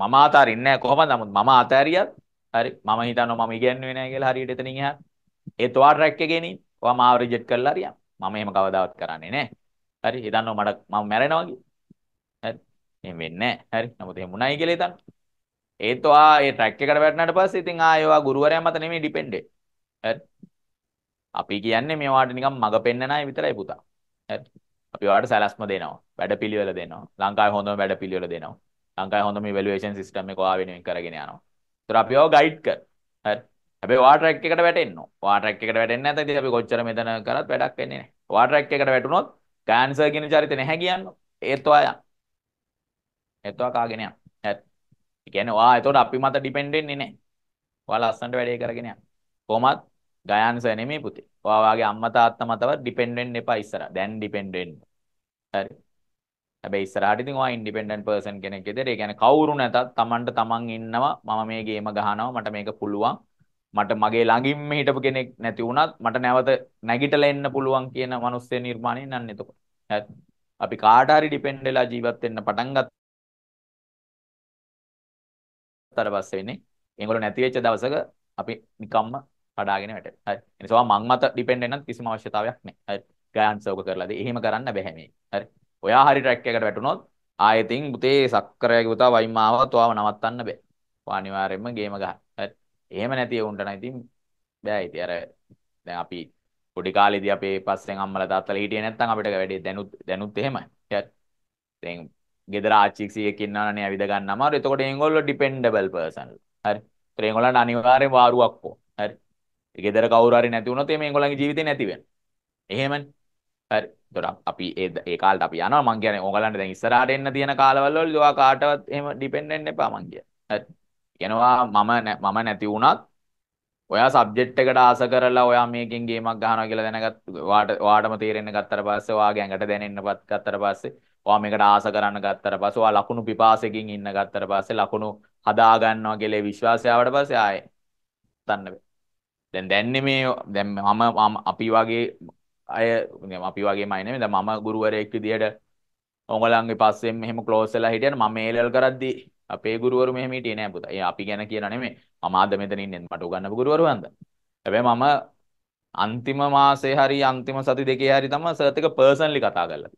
මම අතාරින්නේ නැහැ කොහොමද නමුත් මම අතාරියත් හරි මම හිතනවා මම ඉගෙනුවේ නැහැ කියලා හරියට එතනින් එහා ඒ තෝවා ට්‍රැක් එකේ නේ ඔයා මාව රිජෙක්ට් කරලා හරියම් මම එහෙම කවදාවත් කරන්නේ නැහැ හරි හිතනවා මට මම මැරෙනවා කියලා හරි එහෙම වෙන්නේ නැහැ හරි නමුත් එහෙම උණයි කියලා හිතන්න ඒත් ඔයා ඒ ට්‍රැක් එකට වැටුණාට පස්සේ ඉතින් ආයෙ ඔයා ගුරුවරයා මත නෙමෙයි ඩිපෙන්ඩෙඩ් හරි අපි කියන්නේ මේවාට නිකන් මග පෙන්න නයි විතරයි පුතා හරි අපි ඔයාලට සැලැස්ම දෙනවා වැඩ පිළිවෙල දෙනවා ලංකාවේ හොඳම වැඩ පිළිවෙල දෙනවා ලංකායි හොඳ මේ වැලුවේෂන් සිස්ටම් එක ඔයා වෙනුවෙන් කරගෙන යනවා. ඒතර අපි ඔය ගයිඩ් කර. හරි. හැබැයි ඔයා ට්‍රැක් එකට වැටෙන්න ඕන. ඔයා ට්‍රැක් එකට වෙටෙන්නේ නැත්නම් ඉතින් අපි කොච්චර මෙතන කරත් වැඩක් වෙන්නේ නැහැ. ඔයා ට්‍රැක් එකට වැටුනොත් කැන්සර් කියන චරිතේ නැහැ කියන්නේ. ඒත් ඔයා යන්න. ඒත් ඔයා කාගෙන යන්න. හරි. ඒ කියන්නේ ඔයා එතකොට අපි මත ඩිපෙන්ඩ් වෙන්නේ නැහැ. ඔයා ලස්සනට වැඩේ කරගෙන යන්න. කොහොමත් ගයන්ස නෙමෙයි පුතේ. ඔයා වාගේ අම්මා තාත්තා මතව ඩිපෙන්ඩ් වෙන්න එපා ඉස්සරහ. දැන් ඩිපෙන්ඩ් වෙන්න. හරි. හැබැයි ඉස්සරහට ඉතින් ඔයා ඉන්ඩිපෙන්ඩන්ට් පර්සන් කෙනෙක් විදිහට ඒ කියන්නේ කවුරු නැතත් Tamanට Taman ඉන්නවා මම මේ ගේම ගහනවා මට මේක පුළුවන් මට මගේ ළඟින්ම හිටපු කෙනෙක් නැති වුණත් මට නැවත නැගිටලා එන්න පුළුවන් කියන මනුස්සය නිර්මාණය නන්නේ එතකොට. අපි කාට හරි ඩිපෙන්ඩ් වෙලා ජීවත් වෙන්න පටන් ගත්තාට පස්සේ වෙන්නේ ඒගොල්ලෝ නැති වෙච්ච දවසක අපි නිකම්ම කඩාගෙන වැටෙනවා. හරි. එනිසා මං මත ඩිපෙන්ඩ් වෙන්නත් කිසිම අවශ්‍යතාවයක් නැහැ. හරි. ගයන්ස් ඕක කරලාද? එහෙම කරන්න බැහැ මේ. හරි. ඔයා හරි ට්‍රැක් එකකට වැටුනොත් ආයෙතින් පුතේ සක්කරයාගේ පුතා වයින් ආවත් ඔයාව නවත්තන්න බෑ. ඔයා අනිවාර්යයෙන්ම ගේම ගහන. එහෙම නැති වුණට නම් ඉතින් බෑ ඉතින් අර දැන් අපි පොඩි කාලේදී අපේ පස්සෙන් අම්මලා තාත්තලා හිටියේ නැත්නම් අපිට වැඩේ දැනුත් දැනුත් එහෙමයි. දැන් ගෙදර ආච්චි කීයක් ඉන්නවනේ ඇවිද ගන්න අමාරු. එතකොට ඒගොල්ලෝ ඩිපෙන්ඩබල් පර්සන්. හරි. ඒතර ඒගොල්ලන්ට අනිවාර්යෙන් වාරුවක් ඕ. හරි. ගෙදර කවුරු හරි නැති වුණොත් එimhe ඒගොල්ලන්ගේ ජීවිතේ නැති වෙනවා. එහෙමනේ. හරි. එතකොට අපි ඒ ඒ කාලෙට අපි යනවා මං කියන්නේ ඕගලන්ට දැන් ඉස්සරහට එන්න තියෙන කාලවල වල ඔයා කාටවත් එහෙම ඩිපෙන්ඩ් වෙන්න එපා මං කියන්නේ. හරි. කියනවා මම මම නැති වුණත් ඔයා සබ්ජෙක්ට් එකට ආස කරලා ඔයා මේකෙන් ගේමක් ගහනවා කියලා දැනගත් වාට වාටම තේරෙන්න ගත්තට පස්සේ ඔයා ගැඟට දැනෙන්නපත් ගත්තට පස්සේ ඔයා මේකට ආස කරන්න ගත්තට පස්සේ ඔයා ලකුණු පිපාසෙකින් ඉන්න ගත්තට පස්සේ ලකුණු හදා ගන්නවා කියලා විශ්වාසය ආවට පස්සේ ආයේ තන්න බෑ. දැන් දැන්නේ මේ දැන් මම අපි වගේ අය අපි වගේ මයින ද ම ගුරුවරයෙක් විදිහට ඔගලන්ගේ පස්සෙන් මෙහම කලෝසලා හිටියන ම ඒලල් කරද්දි අපේ ගුරුවරු මෙහමට නෑ පුත ඒ අපි ගැන කියනනෙමේ මමාද මෙතනින් එෙන් මට ගන්න ගුරුවරුවන්ද ඇබැ මම අන්තිම මාසේ හරි අන්තිම සති දෙකේ හරි තම සර්තක පර්සන්ලි කතා කරලා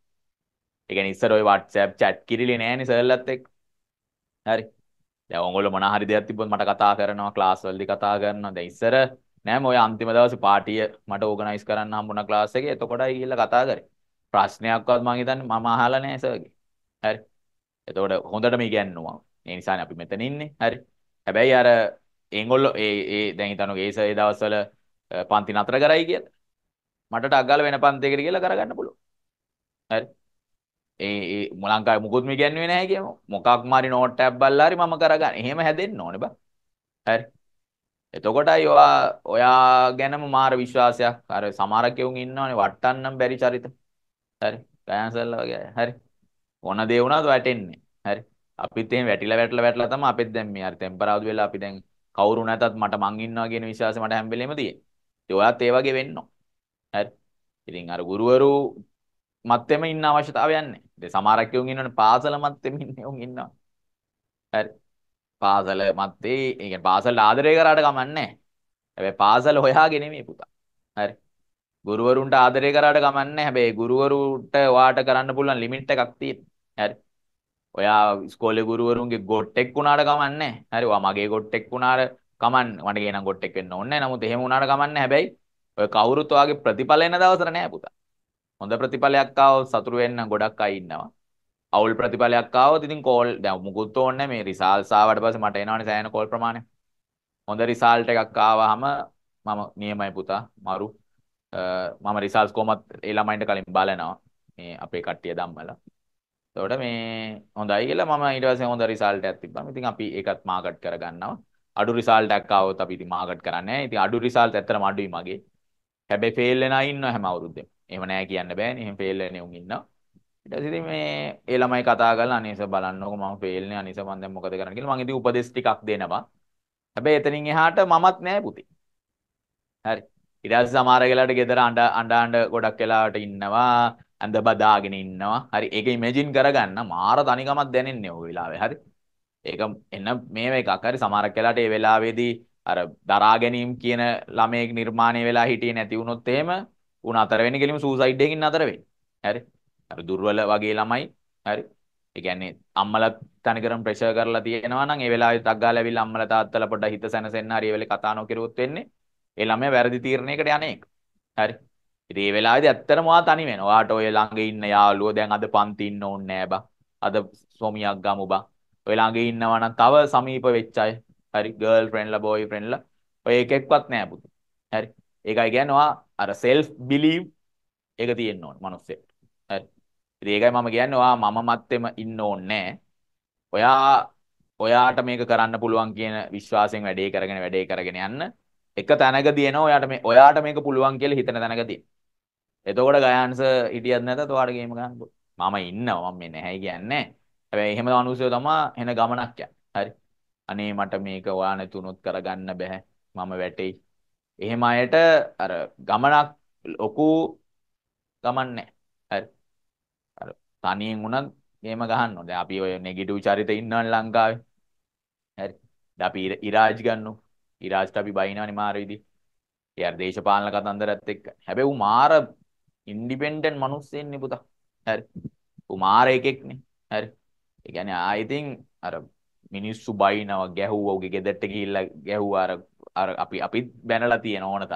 එක නිස්සර ඔයි වට්සැප් චැට් කිරිලි නෑනි සල්ලත් එක් හරි දැවගොල මොනහරි දෙයක් තිබොත් මට කතා කරනවා ක්ලාස්වලදි කතා කරනවා දැන් ඉස්සර නෑ ඔය අන්තිම දවසේ පාටිය මට ඕගනයිස් කරන්න හම්බුණා ක්ලාස් එකේ එතකොටයි ගිහිල්ලා කතා කරේ ප්‍රශ්නයක්වත් මම හිතන්නේ මම අහලා නෑ සර්ගේ හරි එතකොට හොඳටම ඉගෙනුවා ඒ නිසානේ අපි මෙතන ඉන්නේ හරි හැබැයි අර ඒගොල්ලෝ ඒ ඒ දැන් හිතනවා ඒස ඒ දවස්වල පන්ති නතර කරයි කියලා මට ටක් ගාලා වෙන පන්තියකට ගිහලා කරගන්න පුළුවන් හරි ඒ ඒ ලංකාවේ මුකුත්ම ඉගෙනුවේ නැහැ කියමු මොකක් මාරි නෝට් එකක් බල්ලා හරි මම කරගන්න එහෙම හැදෙන්න ඕනේ බා හරි එතකොටයි ඔයා ඔයා ගැනම මාර විශ්වාසයක් අර සමහර කෙවුන් ඉන්නවනේ වට්ටන්නම් බැරි චරිත. හරි. ගයන්සල්ලා වගේ අය. හරි. ඕන දේ වුණාද වැටෙන්නේ. හරි. අපිත් එහෙම වැටිලා වැටලා වැටලා තමයි අපිත් දැන් මේ අර ටෙම්පරාදු වෙලා අපි දැන් කවුරු නැතත් මට මං ඉන්නවා කියන විශ්වාසය මට හැම වෙලෙම තියෙන්නේ. ඉතින් ඔයාත් ඒ වගේ වෙන්න ඕන. හරි. ඉතින් අර ගුරුවරු මැත්තේම ඉන්න අවශ්‍යතාවයක් නැහැ. ඉතින් සමහර කෙවුන් ඉන්නවනේ පාසල මැත්තේම ඉන්නේ උන් ඉන්නවා. හරි. පාසල මැත්තේ ඒ කියන්නේ පාසලට ආදරය කරාට කමන්නේ හැබැයි පාසල හොයාගෙන නෙමෙයි පුතා. හරි. ගුරුවරුන්ට ආදරය කරාට කමන්නේ හැබැයි ගුරුවරුන්ට වාට කරන්න පුළුවන් ලිමිට් එකක් තියෙනවා. හරි. ඔයා ඉස්කෝලේ ගුරුවරුන්ගේ ගොට්ටෙක් වුණාට කමන්නේ. හරි. ඔයා මගේ ගොට්ටෙක් වුණාට කමන්න මට කියනනම් ගොට්ටෙක් වෙන්න ඕනේ නැහැ. නමුත් එහෙම වුණාට කමන්නේ. හැබැයි ඔය කවුරුත් ඔයාගේ ප්‍රතිඵල එන දවසට නෑ පුතා. හොඳ ප්‍රතිඵලයක් ආව සතුරු වෙන්න ගොඩක් අය ඉන්නවා. අවුල් ප්‍රතිඵලයක් ආවොත් ඉතින් කෝල් දැන් මුකුත් ඕනේ මේ රිසල්ට්ස් ආවට පස්සේ මට එනවනේ සෑහෙන කෝල් ප්‍රමාණය. හොඳ රිසල්ට් එකක් ආවහම මම නියමයි පුතා මරු මම රිසල්ට්ස් කොහොමත් ඒ ළමයින්ට කලින් බලනවා මේ අපේ කට්ටිය දැම්මලා. එතකොට මේ හොඳයි කියලා මම ඊට පස්සේ හොඳ රිසල්ට් එකක් තිබ්බම ඉතින් අපි ඒකත් මාකට් කරගන්නවා. අඩු රිසල්ට් එකක් ආවොත් අපි ඉතින් මාකට් කරන්නේ. ඉතින් අඩු රිසල්ට් ඇත්තටම අඩුයි මගේ. හැබැයි ෆේල් වෙනා ඉන්නවා හැම අවුරුද්දෙම. එහෙම නෑ කියන්න බෑනේ. එහෙම ෆේල් වෙන උන් ඉන්නවා. ඊට පස්සේ මේ ඒ ළමයි කතා කරලා අනිස බලන්නකො මම ෆේල් නේ අනිස මම දැන් මොකද කරන්නේ කියලා මම ඉතින් උපදෙස් ටිකක් දෙනවා. හැබැයි එතනින් එහාට මමත් නෑ පුතේ. හරි. ඊට පස්සේ සමහර වෙලාවට ගෙදර අඬ අඬ අඬ ගොඩක් වෙලාවට ඉන්නවා. ඇඳ බදාගෙන ඉන්නවා. හරි. ඒක ඉමේජින් කරගන්න මාර තනිකමක් දැනෙන්නේ ওই වෙලාවේ. හරි. ඒක එන මේව එකක්. හරි. සමහරක් වෙලාට ඒ වෙලාවේදී අර දරා ගැනීම කියන ළමයෙක් නිර්මාණය වෙලා හිටියේ නැති වුණොත් එහෙම උන අතර වෙන්නේ කෙලිම සූසයිඩ් එකකින් අතර වෙයි. හරි. අර දුර්වල වගේ ළමයි හරි ඒ කියන්නේ අම්මලා තනිකරම ප්‍රෙෂර් කරලා තියෙනවා නම් ඒ වෙලාවේ තක් ගාලා ඇවිල්ලා අම්මලා තාත්තලා පොඩ්ඩක් හිත සැනසෙන්න හරි ඒ වෙලේ කතා නොකිරුවොත් වෙන්නේ ඒ ළමයා වැරදි තීරණයකට යන්නේ ඒක හරි ඉතින් ඒ වෙලාවේදී ඇත්තටම ඔයා තනි වෙනවා ඔයාට ඔය ළඟ ඉන්න යාළුවෝ දැන් අද පන්ති ඉන්න ඕනේ නෑ බා අද සොමියක් ගමු බා ඔය ළඟ ඉන්නවා නම් තව සමීප වෙච්ච අය හරි ගර්ල් ෆ්‍රෙන්ඩ්ලා බෝයි ෆ්‍රෙන්ඩ්ලා ඔය එකෙක්වත් නෑ පුතේ හරි ඒකයි කියන්නේ ඔයා අර self believe එක තියෙන්න ඕනේ මනුස්සයෙක් හරි ඒකයි මම කියන්නේ ඔයා මම මත්තෙම ඉන්න ඕනේ ඔයා ඔයාට මේක කරන්න පුළුවන් කියන විශ්වාසයෙන් වැඩේ කරගෙන වැඩේ කරගෙන යන්න. එක තැනකදී එනවා ඔයාට මේ ඔයාට මේක පුළුවන් කියලා හිතන තැනකදී. එතකොට ගයාන්ස හිටියත් නැතත් ඔයාට ගේම ගන්න මම ඉන්නවා මම මේ නැහැ කියන්නේ. හැබැයි එහෙම අනුසය තමයි එන ගමනක් යන්නේ. හරි. අනේ මට මේක ඔයා නැතුනොත් කරගන්න බෑ. මම වැටෙයි. එහෙම අයට අර ගමනක් ලොකු ගමන් නැහැ. තනියෙන් වුණත් ගේම ගහන්න ඕනේ. අපි ඔය නෙගටිව් චරිත ඉන්නවනේ ලංකාවේ. හරි. දැන් අපි ඉරාජ් ගන්නු. ඉරාජ්ට අපි බයිනවනේ මාර විදි. ඒ අර දේශපාලන කතන්දරත් එක්ක. හැබැයි ඌ මාර ඉන්ඩිපෙන්ඩන්ට් මිනිස්සෙන්නේ පුතා. හරි. ඌ මාර එකෙක්නේ. හරි. ඒ කියන්නේ ආයෙත් අර මිනිස්සු බයිනව ගැහුවා උගේ ගෙදරට ගිහිල්ලා ගැහුවා අර අර අපි අපිත් බැනලා තියෙන ඕනත.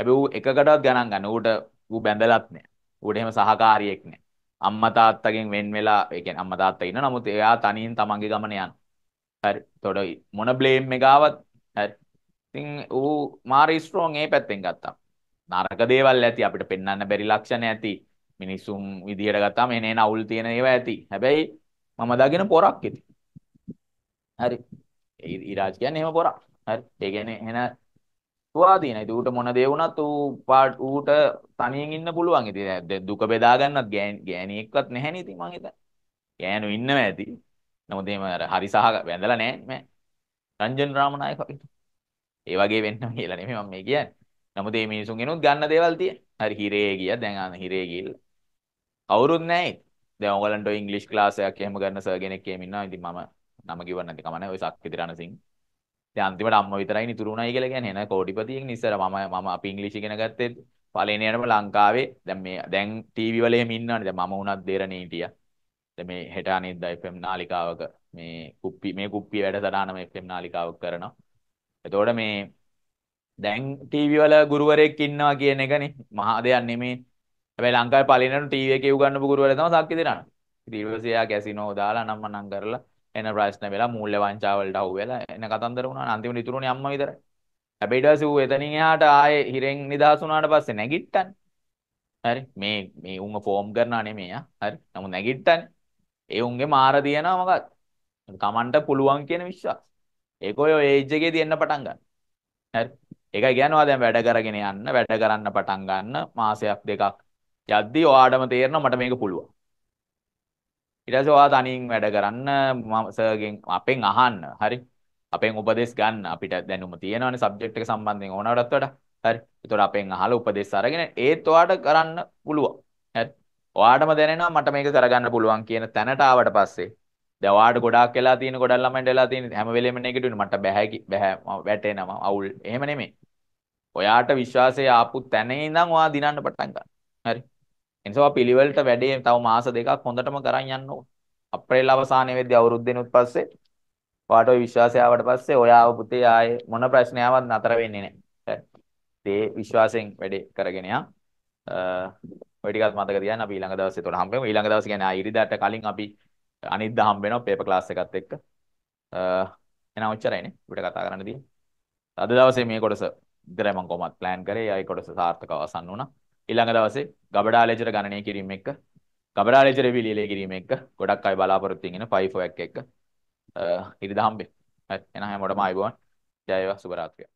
හැබැයි ඌ එකකටවත් ගණන් ගන්න. ඌට ඌ බැඳලත් නෑ. ඌට එහෙම සහකාරියෙක් නෑ. අම්මා තාත්තගෙන් වෙන් වෙලා ඒ කියන්නේ අම්මා තාත්තා ඉන්න නමුත් එයා තනියෙන් තමන්ගේ ගමන යන. හරි. එතකොට මොන බ්ලේම් එක ආවත් හරි. ඉතින් ඌ මාරි ස්ට්‍රෝං ඒ පැත්තෙන් ගත්තා. නරක දේවල් ඇති අපිට පෙන්වන්න බැරි ලක්ෂණ ඇති. මිනිසුන් විදියට ගත්තාම එනේ නවුල් තියෙන ඒවා ඇති. හැබැයි මම දගෙන පොරක් ඇති. හරි. ඉරාජ් කියන්නේ එහෙම පොරක්. හරි. ඒ කියන්නේ එහෙන ස්වාධීනයි. ඌට මොන දේ වුණත් ඌ පාට ඌට තනියෙන් ඉන්න පුළුවන්. ඉතින් දුක බෙදා ගන්නත් ගෑණියෙක්වත් නැහැ නේ ඉතින් මං හිතන්නේ. ගෑනු ඉන්නව ඇති. නමුත් එහෙම අර හරි සහ වැඳලා නැහැ මෑ. රංජන් රාමනායක වගේ. ඒ වගේ වෙන්න කියලා නෙමෙයි මම මේ කියන්නේ. නමුත් මේ මිනිසුන්ගෙනුත් ගන්න දේවල් තියෙන. හරි හිරේ ගියා. දැන් ආන හිරේ ගිහිල්ලා. කවුරුත් නැහැ. දැන් ඔයගලන්ට ඉංග්‍රීසි ක්ලාස් එකක් එහෙම ගන්න සර් කෙනෙක් එහෙම ඉන්නවා. ඉතින් මම නම කිව්වන්න නැති කමක් නැහැ. ඔය සක්විති රණසිංහ දැන් අන්තිමට අම්ම විතරයි නිතුරු උනායි කියලා කියන්නේ නේද කෝටිපතියෙන් ඉස්සර මම මම අපි ඉංග්‍රීසි ඉගෙන ගත්තෙත් පළේන යනම ලංකාවේ දැන් මේ දැන් ටීවී වල එහෙම ඉන්නවනේ දැන් මම උනත් දෙරණේ හිටියා දැන් මේ හෙට අනිද්දා FM නාලිකාවක මේ කුප්පි මේ කුප්පි වැඩසටහන මේ FM නාලිකාවක් කරනවා එතකොට මේ දැන් ටීවී වල ගුරුවරයෙක් ඉන්නවා කියන එකනේ මහා දෙයක් නෙමේ හැබැයි ලංකාවේ පළේනට ටීවී එකේ උගන්නපු ගුරුවරයා තමයි සක්කි දෙනාන ඊට පස්සේ එයා කැසිනෝ දාලා නම්මනම් කරලා එන ප්‍රශ්න වෙලා මූල්‍ය වංචාවලට අහු වෙලා එන කතන්දර වුණා අන්තිමට ඉතුරුනේ අම්මා විතරයි. හැබැයි ඊට පස්සේ ඌ එතනින් එහාට ආයේ හිරෙන් නිදහස් වුණාට පස්සේ නැගිට්ටන්නේ. හරි මේ මේ උන්ව ෆෝම් කරනා නෙමෙයි ආ. හරි. නමුත් නැගිට්ටන්නේ. ඒ උන්ගේ මාර දිනනවා මොකක්ද? කමන්ට පුළුවන් කියන විශ්වාස. ඒක ඔය ඒජ් එකේ දෙන්න පටන් ගන්න. හරි. ඒකයි කියනවා දැන් වැඩ කරගෙන යන්න, වැඩ කරන්න පටන් ගන්න මාසයක් දෙකක් යද්දී ඔයාටම තේරෙනවා මට මේක පුළුවන්. ඊට පස්සේ ඔයා තනියෙන් වැඩ කරන්න සර්ගෙන් අපෙන් අහන්න හරි අපෙන් උපදෙස් ගන්න අපිට දැනුම තියෙනවානේ සබ්ජෙක්ට් එක සම්බන්ධයෙන් ඕනවටත් වඩා හරි ඒතකොට අපෙන් අහලා උපදෙස් අරගෙන ඒත් ඔයාට කරන්න පුළුවන් හරි ඔයාටම දැනෙනවා මට මේක කරගන්න පුළුවන් කියන තැනට ආවට පස්සේ දවාට ගොඩක් කියලා තියෙන ගොඩක් ළමයින්ට වෙලා තියෙන හැම වෙලෙම නෙගටිව් මට බෑ බෑ වැටෙනවා අවුල් එහෙම නෙමෙයි. ඔයාට විශ්වාසය ආපු තැන ඉඳන් ඔයා දිනන්න පටන් ගන්න. හරි. එනිසා පිළිවෙලට වැඩේ තව මාස දෙකක් හොඳටම කරන් යන්න ඕන. අප්‍රේල් අවසානයේ වෙද්දී අවුරුද්ද දිනුත් පස්සේ ඔයාට ওই විශ්වාසය ආවට පස්සේ ඔයාව පුතේ ආයේ මොන ප්‍රශ්නයක්වත් නතර වෙන්නේ නැහැ. ඒ විශ්වාසයෙන් වැඩේ කරගෙන යන්න. ඔය ටිකත් මතක තියාගන්න අපි ඊළඟ දවසේ උඩ හම්බෙමු. ඊළඟ දවසේ කියන්නේ ආ ඉරිදාට කලින් අපි අනිද්දා හම්බ වෙනවා පේපර් ක්ලාස් එකත් එක්ක. එහෙනම් ඔච්චරයිනේ අපිට කතා කරන්න තියෙන්නේ. අද දවසේ මේ කොටස විතරයි මම කොහොමත් plan කරේ. ආයි කොටස සාර්ථකව අවසන් වුණා. ඊළඟ දවසේ ගබඩා ලෙජර ගණනය කිරීම එක්ක ගබඩා ලෙජර විලීලේ කිරීම එක්ක ගොඩක් අය බලාපොරොත්තු වෙන 5 4 එක්ක ඉරිදා හම්බෙන්න. එහෙනම් හැමෝටම ආයුබෝවන්. ජය වේවා සුබ රාත්‍රියක්.